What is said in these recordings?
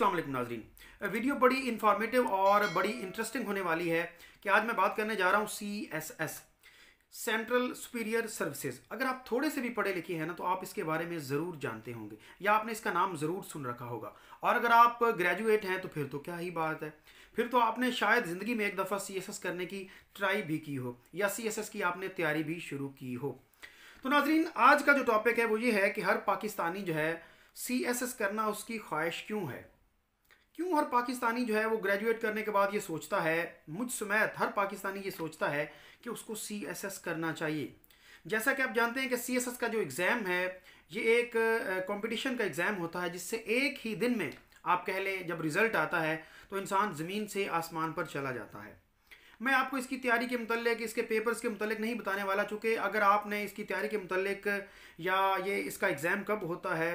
अस्सलाम वालेकुम नाजरीन वीडियो बड़ी इन्फॉर्मेटिव और बड़ी इंटरेस्टिंग होने वाली है कि आज मैं बात करने जा रहा हूँ C S S central superior services अगर आप थोड़े से भी पढ़े लिखे हैं ना तो आप इसके बारे में ज़रूर जानते होंगे या आपने इसका नाम ज़रूर सुन रखा होगा और अगर आप ग्रेजुएट हैं तो फिर तो क्या ही बात है फिर तो आपने शायद ज़िंदगी में एक दफ़ा सी करने की ट्राई भी की हो या सी की आपने तैयारी भी शुरू की हो तो नाजरीन आज का जो टॉपिक है वो ये है कि हर पाकिस्तानी जो है सी एस एस करना उसकी ख्वाहिश क्यों है क्यों हर पाकिस्तानी जो है वो ग्रेजुएट करने के बाद ये सोचता है मुझ समेत हर पाकिस्तानी ये सोचता है कि उसको सी एस एस करना चाहिए जैसा कि आप जानते हैं कि सी एस एस का जो एग्ज़ाम है ये एक कंपटीशन का एग्ज़ाम होता है जिससे एक ही दिन में आप कह लें जब रिज़ल्ट आता है तो इंसान ज़मीन से आसमान पर चला जाता है मैं आपको इसकी तैयारी के मतलब इसके पेपर्स के मतलब नहीं बताने वाला चूँकि अगर आपने इसकी तैयारी के मतलब या ये इसका एग्ज़ाम कब होता है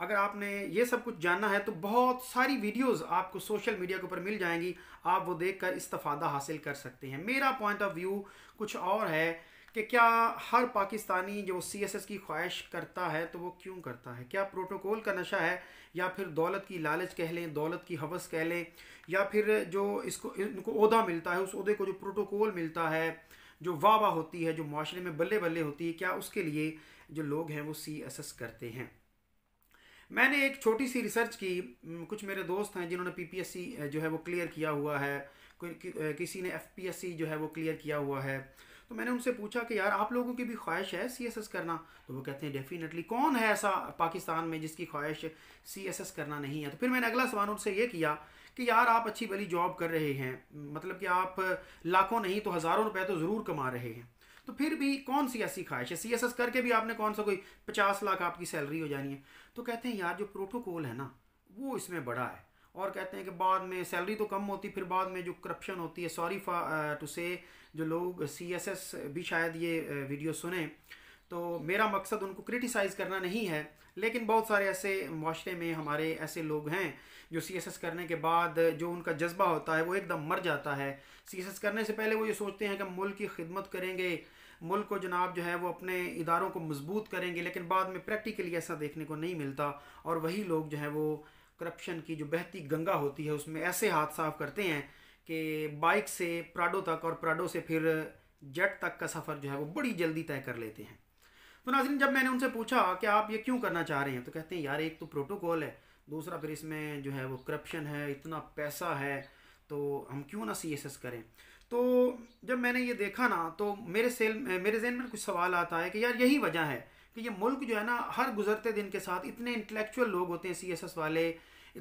अगर आपने ये सब कुछ जानना है तो बहुत सारी वीडियोस आपको सोशल मीडिया के ऊपर मिल जाएंगी आप वो देखकर इस्तफ़ादा हासिल कर सकते हैं मेरा पॉइंट ऑफ व्यू कुछ और है कि क्या हर पाकिस्तानी जो सी एस एस की ख्वाहिश करता है तो वो क्यों करता है क्या प्रोटोकॉल का नशा है या फिर दौलत की लालच कह लें दौलत की हवस कह लें या फिर जो इसको इनको उहदा मिलता है उस उहदे को जो प्रोटोकॉल मिलता है जो वाह वाह होती है जो माशरे में बल्ले बल्ले होती है क्या उसके लिए जो लोग हैं वो सी एस एस करते हैं मैंने एक छोटी सी रिसर्च की कुछ मेरे दोस्त हैं जिन्होंने पीपीएससी जो है वो क्लियर किया हुआ है किसी ने एफपीएससी जो है वो क्लियर किया हुआ है तो मैंने उनसे पूछा कि यार आप लोगों की भी ख्वाहिश है सीएसएस करना तो वो कहते हैं डेफिनेटली कौन है ऐसा पाकिस्तान में जिसकी ख्वाहिश सीएसएस करना नहीं है तो फिर मैंने अगला सवाल उनसे ये किया कि यार आप अच्छी भली जॉब कर रहे हैं मतलब कि आप लाखों नहीं तो हज़ारों रुपए तो ज़रूर कमा रहे हैं तो फिर भी कौन सी ऐसी ख्वाहिश है सी एस एस करके भी आपने कौन सा कोई पचास लाख आपकी सैलरी हो जानी है तो कहते हैं यार जो प्रोटोकॉल है ना वो इसमें बड़ा है और कहते हैं कि बाद में सैलरी तो कम होती फिर बाद में जो करप्शन होती है सॉरी फॉर टू से जो लोग सी एस एस भी शायद ये वीडियो uh, सुने तो मेरा मकसद उनको क्रिटिसाइज़ करना नहीं है लेकिन बहुत सारे ऐसे माशरे में हमारे ऐसे लोग हैं जो सी एस एस करने के बाद जो उनका जज्बा होता है वो एकदम मर जाता है सी एस एस करने से पहले वो ये सोचते हैं कि मुल्क की खिदमत करेंगे मुल्क को जनाब जो है वो अपने इदारों को मजबूत करेंगे लेकिन बाद में प्रैक्टिकली ऐसा देखने को नहीं मिलता और वही लोग जो है वो करप्शन की जो बहती गंगा होती है उसमें ऐसे हाथ साफ करते हैं कि बाइक से प्राडो तक और प्राडो से फिर जेट तक का सफ़र जो है वो बड़ी जल्दी तय कर लेते हैं तो नाजरीन जब मैंने उनसे पूछा कि आप ये क्यों करना चाह रहे हैं तो कहते हैं यार एक तो प्रोटोकॉल है दूसरा फिर इसमें जो है वो करप्शन है इतना पैसा है तो हम क्यों ना सी एस एस करें तो जब मैंने ये देखा ना तो मेरे सेल मेरे जहन में कुछ सवाल आता है कि यार यही वजह है कि ये मुल्क जो है ना हर गुजरते दिन के साथ इतने इंटेलेक्चुअल लोग होते हैं सी एस एस वाले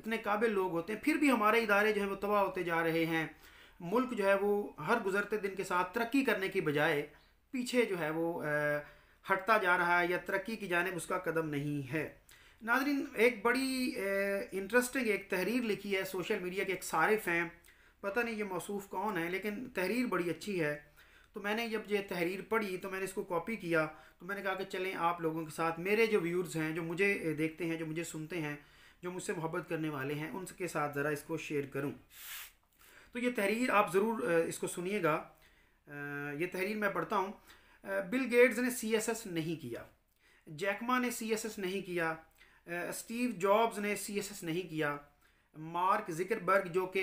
इतने काबिल लोग होते हैं फिर भी हमारे इदारे जो है वो तबाह होते जा रहे हैं मुल्क जो है वो हर गुजरते दिन के साथ तरक्की करने की बजाय पीछे जो है वो आ, हटता जा रहा है या तरक्की की जानब उसका कदम नहीं है नाजरीन एक बड़ी इंटरेस्टिंग एक तहरीर लिखी है सोशल मीडिया के एक सारिफ हैं पता नहीं ये मौसूफ़ कौन है लेकिन तहरीर बड़ी अच्छी है तो मैंने जब ये तहरीर पढ़ी तो मैंने इसको कॉपी किया तो मैंने कहा कि चलें आप लोगों के साथ मेरे जो व्यूर्स हैं जो मुझे देखते हैं जो मुझे सुनते हैं जो मुझसे मोहब्बत करने वाले हैं उनके साथ ज़रा इसको शेयर करूँ तो ये तहरीर आप ज़रूर इसको सुनिएगा ये तहरीर मैं पढ़ता हूँ बिल गेट्स ने सी नहीं किया जैकमा ने सी नहीं किया स्टीव जॉब्स ने सी नहीं किया मार्क जिकरबर्ग जो कि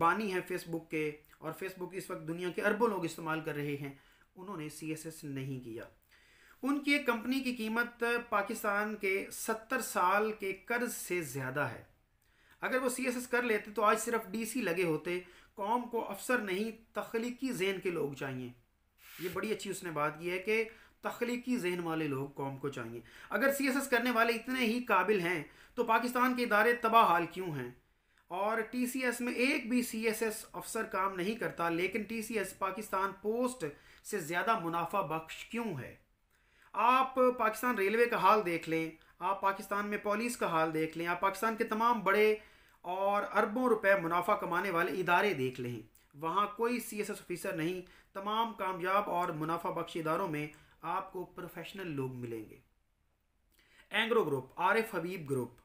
बानी हैं फेसबुक के और फेसबुक इस वक्त दुनिया के अरबों लोग इस्तेमाल कर रहे हैं उन्होंने सी नहीं किया उनकी एक कंपनी की कीमत पाकिस्तान के सत्तर साल के कर्ज से ज़्यादा है अगर वो सी कर लेते तो आज सिर्फ डीसी लगे होते कौम को अफसर नहीं तख्लीकी जेन के लोग चाहिए ये बड़ी अच्छी उसने बात की है कि तख्लीकी जहन वाले लोग कौम को चाहिए अगर सी एस एस करने वाले इतने ही काबिल हैं तो पाकिस्तान के इदारे तबाह हाल क्यों हैं और टी सी एस में एक भी सी एस एस अफसर काम नहीं करता लेकिन T C S Pakistan post से ज़्यादा मुनाफा बख्श क्यों है आप पाकिस्तान रेलवे का हाल देख लें आप पाकिस्तान में पुलिस का हाल देख लें आप पाकिस्तान के तमाम बड़े और अरबों रुपए मुनाफा कमाने वाले इदारे देख लें वहाँ कोई सी एस एस ऑफिसर नहीं तमाम कामयाब और मुनाफा बख्श इदारों में आपको प्रोफेशनल लोग मिलेंगे Engro group R F Habib group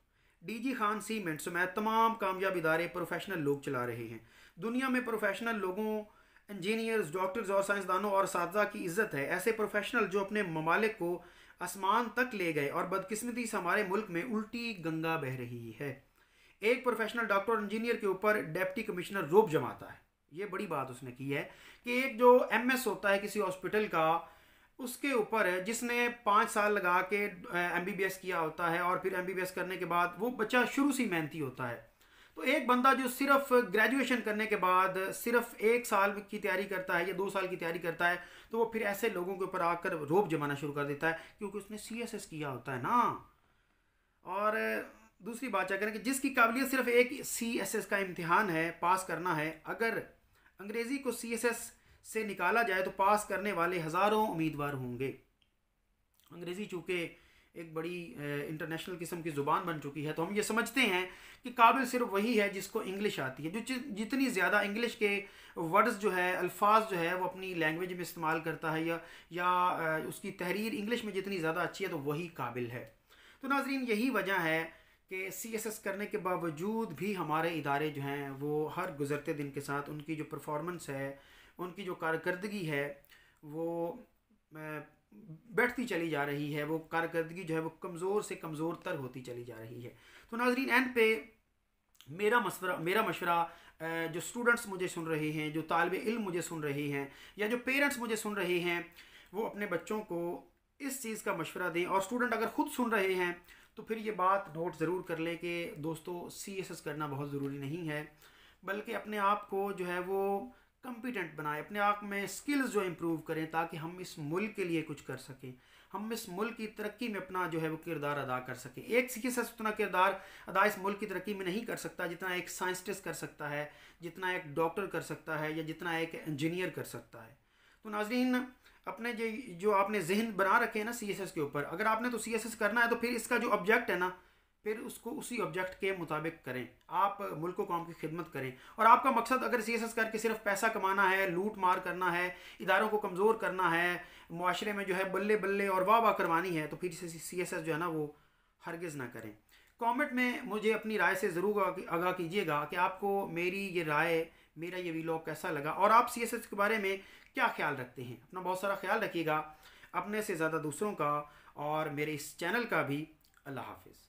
D G Khan cement समेत तमाम कामयाब इदारे प्रोफेशनल लोग चला रहे हैं दुनिया में प्रोफेशनल लोगों इंजीनियर्स डॉक्टर्स और साइंसदानों और साजा की इज्जत है ऐसे प्रोफेशनल जो अपने ममालिक को आसमान तक ले गए और बदकिस्मती से हमारे मुल्क में उल्टी गंगा बह रही है एक प्रोफेशनल डॉक्टर इंजीनियर के ऊपर डेप्टी कमिश्नर रोब जमाता है ये बड़ी बात उसने की है कि एक जो एमएस होता है किसी हॉस्पिटल का उसके ऊपर जिसने पाँच साल लगा के एमबीबीएस किया होता है और फिर एमबीबीएस करने के बाद वो बच्चा शुरू से मेहनती होता है तो एक बंदा जो सिर्फ ग्रेजुएशन करने के बाद सिर्फ एक साल की तैयारी करता है या दो साल की तैयारी करता है तो वो फिर ऐसे लोगों के ऊपर आकर रोप जमाना शुरू कर देता है क्योंकि उसने सी किया होता है ना और दूसरी बात क्या करें कि जिसकी काबिलियत सिर्फ एक सी एस एस का इम्तिहान है पास करना है अगर अंग्रेज़ी को सीएसएस से निकाला जाए तो पास करने वाले हज़ारों उम्मीदवार होंगे अंग्रेज़ी चूँकि एक बड़ी इंटरनेशनल किस्म की ज़ुबान बन चुकी है तो हम ये समझते हैं कि काबिल सिर्फ वही है जिसको इंग्लिश आती है जो जितनी ज़्यादा इंग्लिश के वर्ड्स जो है अल्फाज जो है वो अपनी लैंग्वेज में इस्तेमाल करता है या या उसकी तहरीर इंग्लिश में जितनी ज़्यादा अच्छी है तो वही काबिल है तो नाजरीन यही वजह है कि सी एस एस करने के बावजूद भी हमारे इदारे जो हैं वो हर गुज़रते दिन के साथ उनकी जो परफॉर्मेंस है उनकी जो कारकर्दगी है वो बैठती चली जा रही है वो कारकर्दगी जो है वो कमज़ोर से कमज़ोर तर होती चली जा रही है तो नाजरीन एंड पे मेरा मशवरा मेरा मशवरा जो स्टूडेंट्स मुझे सुन रहे हैं जो तालब इल्म मुझे सुन रहे हैं या जो पेरेंट्स मुझे सुन रहे हैं वो अपने बच्चों को इस चीज़ का मशवरा दें और स्टूडेंट अगर ख़ुद सुन रहे हैं तो फिर ये बात नोट ज़रूर कर ले कि दोस्तों सी करना बहुत ज़रूरी नहीं है बल्कि अपने आप को जो है वो कंपिटेंट बनाएं अपने आप में स्किल्स जो इम्प्रूव करें ताकि हम इस मुल्क के लिए कुछ कर सकें हम इस मुल्क की तरक्की में अपना जो है वो किरदार अदा कर सकें एक सी एस उतना किरदार अदा इस मुल्क की तरक्की में नहीं कर सकता जितना एक साइंटिस्ट कर सकता है जितना एक डॉक्टर कर सकता है या जितना एक इंजीनियर कर सकता है तो नाजरीन अपने जो जो आपने जहन बना रखे हैं ना सी के ऊपर अगर आपने तो सी करना है तो फिर इसका जो ऑब्जेक्ट है ना फिर उसको उसी ऑब्जेक्ट के मुताबिक करें आप मुल्क कौम की खिदमत करें और आपका मकसद अगर सी करके सिर्फ पैसा कमाना है लूट मार करना है इदारों को कमज़ोर करना है माशरे में जो है बल्ले बल्ले और वाह वाह करवानी है तो फिर सी जो है ना वो हरगज़ ना करें कमेंट में मुझे अपनी राय से ज़रूर आगाह कीजिएगा कि आपको मेरी ये राय मेरा ये वीलॉग कैसा लगा और आप सी के बारे में क्या ख्याल रखते हैं अपना बहुत सारा ख्याल रखिएगा अपने से ज़्यादा दूसरों का और मेरे इस चैनल का भी अल्लाह हाफिज़